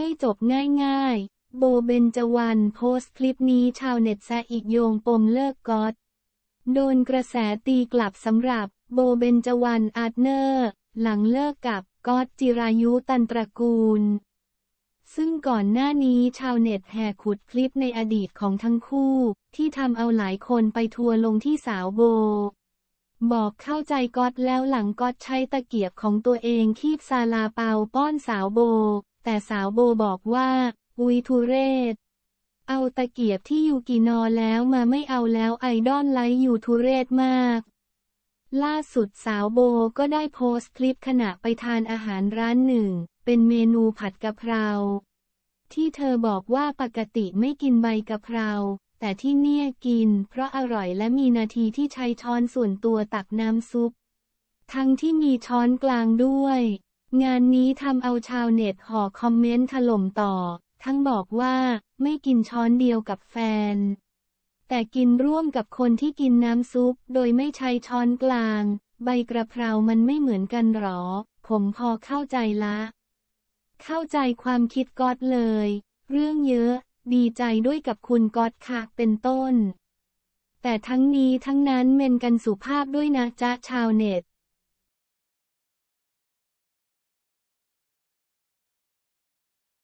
ไม่จบง่าย ๆ โบเบนจวันโพสต์คลิปนี้ชาวเน็ตแซอีกโยงปมเลิกก๊อตโดนกระแสตีกลับสำหรับโบเบนจวันอาร์เนอร์หลังเลิกกับก๊อตจิรายุตันตระกูล ซึ่งก่อนหน้านี้ชาวเน็ตแห่ขุดคลิปในอดีตของทั้งคู่ที่ทำเอาหลายคนไปทัวลงที่สาวโบ บอกเข้าใจก๊อตแล้วหลังก๊อตใช้ตะเกียบของตัวเองคีบซาลาเปาป้อนสาวโบแต่สาวโบบอกว่าอุยทุเรศเอาตะเกียบที่ยูกินอแล้วมาไม่เอาแล้วไอดอลไลท์ยูทุเรศมาก ล่าสุดสาวโบก็ได้โพสต์คลิปขณะไปทานอาหารร้านหนึ่ง เป็นเมนูผัดกะเพรา ที่เธอบอกว่าปกติไม่กินใบกะเพรา แต่ที่เนี่ยกินเพราะอร่อยและมีนาทีที่ใช้ช้อนส่วนตัวตักน้ำซุป ทั้งที่มีช้อนกลางด้วยงานนี้ทำเอาชาวเน็ตห่อคอมเมนต์ถล่มต่อ ทั้งบอกว่า ไม่กินช้อนเดียวกับแฟน แต่กินร่วมกับคนที่กินน้ำซุปโดยไม่ใช้ช้อนกลาง ใบกระเพรา มันไม่เหมือนกันหรอ ผมพอเข้าใจละ เข้าใจความคิดก๊อตเลย เรื่องเยอะ ดีใจด้วยกับคุณก๊อตค่ะ เป็นต้น แต่ทั้งนี้ทั้งนั้นเมนกันสุภาพด้วยนะจ๊ะชาวเน็ต